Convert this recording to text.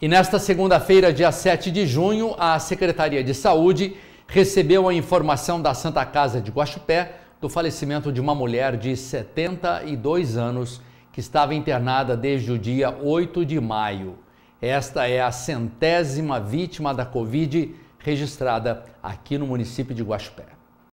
E nesta segunda-feira, dia 7 de junho, a Secretaria de Saúde recebeu a informação da Santa Casa de Guaxupé do falecimento de uma mulher de 72 anos que estava internada desde o dia 8 de maio. Esta é a centésima vítima da Covid registrada aqui no município de Guaxupé.